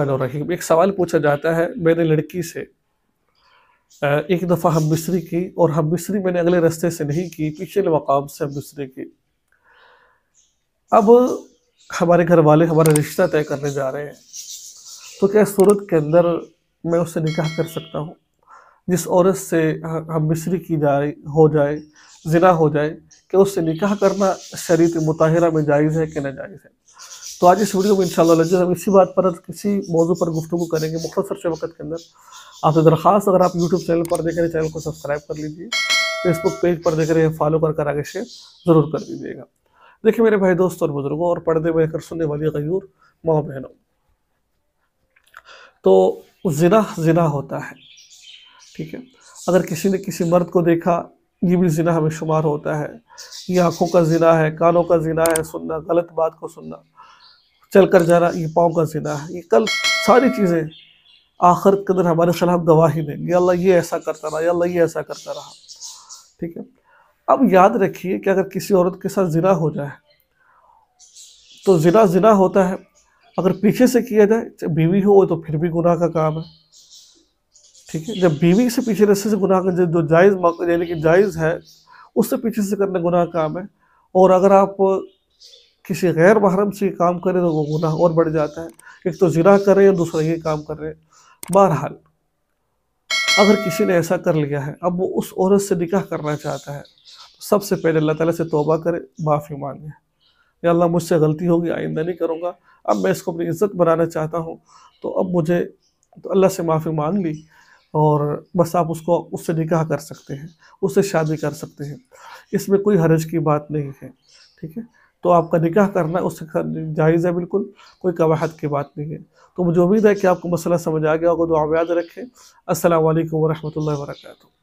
الرحیم ایک سوال پوچھا جاتا ہے میں نے لڑکی سے ایک دفعہ ہم مصری کی اور ہم مصری میں نے اگلے رستے سے نہیں کی پیچھے مقام سے ہم مصری کی اب ہمارے گھر والے ہمارا رشتہ طے کرنے جا رہے ہیں تو کیا صورت کے اندر میں اس سے نکاح کر سکتا ہوں جس عورت سے ہم مصری کی جائے ہو جائے زنا ہو جائے کہ اس سے نکاح کرنا شریعت مظاہرہ میں جائز ہے کہ نہ جائز ہے تو آج اس ویڈیو میں انشاءاللہ اللہ ہم اسی بات پر کسی موضوع پر گفتگو کریں گے مختصر سے وقت کے اندر آپ سے درخواست اگر آپ یوٹیوب چینل پر دیکھ رہے چینل کو سبسکرائب کر لیجیے فیس بک پیج پر دیکھ رہے ہیں فالو کر کر آگے شیئر ضرور کر دیجیے گا دیکھیں میرے بھائی دوست اور بزرگوں اور پڑھے بڑھ کر سننے والی غیور ماں بہنوں تو زنا زنا ہوتا ہے ٹھیک ہے اگر کسی نے کسی مرد کو دیکھا یہ بھی زنا ہمیں شمار ہوتا ہے یہ آنکھوں کا زنا ہے کانوں کا زنا ہے سننا غلط بات کو سننا چل کر جا رہا یہ پاؤں کا زنا ہے یہ کل ساری چیزیں آخر اندر ہمارے خلاف گواہی دیں گے اللہ یہ ایسا کرتا رہا یا اللہ یہ ایسا کرتا رہا ٹھیک ہے اب یاد رکھیے کہ اگر کسی عورت کے ساتھ زنا ہو جائے تو زنا زنا ہوتا ہے اگر پیچھے سے کیا جائے جب بیوی ہو تو پھر بھی گناہ کا کام ہے ٹھیک ہے جب بیوی سے پیچھے رسے سے گناہ کا جو جائز موقع یعنی کہ جائز ہے اس سے پیچھے سے کرنے گناہ کام ہے اور اگر آپ کسی غیر محرم سے یہ کام کرے تو وہ گناہ اور بڑھ جاتا ہے ایک تو ذرا رہے ہیں دوسرا یہ کام کر رہے ہیں بہرحال اگر کسی نے ایسا کر لیا ہے اب وہ اس عورت سے نکاح کرنا چاہتا ہے سب سے پہلے اللہ تعالیٰ سے توبہ کرے معافی مانگے یا اللہ مجھ سے غلطی ہوگی آئندہ نہیں کروں گا اب میں اس کو اپنی عزت بنانا چاہتا ہوں تو اب مجھے تو اللہ سے معافی مانگ لی اور بس آپ اس کو اس سے نکاح کر سکتے ہیں اس سے شادی کر سکتے ہیں اس میں کوئی حرج کی بات نہیں ہے ٹھیک ہے تو آپ کا نکاح کرنا اس سے جائز ہے بالکل کوئی قواعد کی بات نہیں ہے تو مجھے امید ہے کہ آپ کو مسئلہ سمجھ آ گیا اور دعا یاد رکھیں السلام علیکم ورحمۃ اللہ وبرکاتہ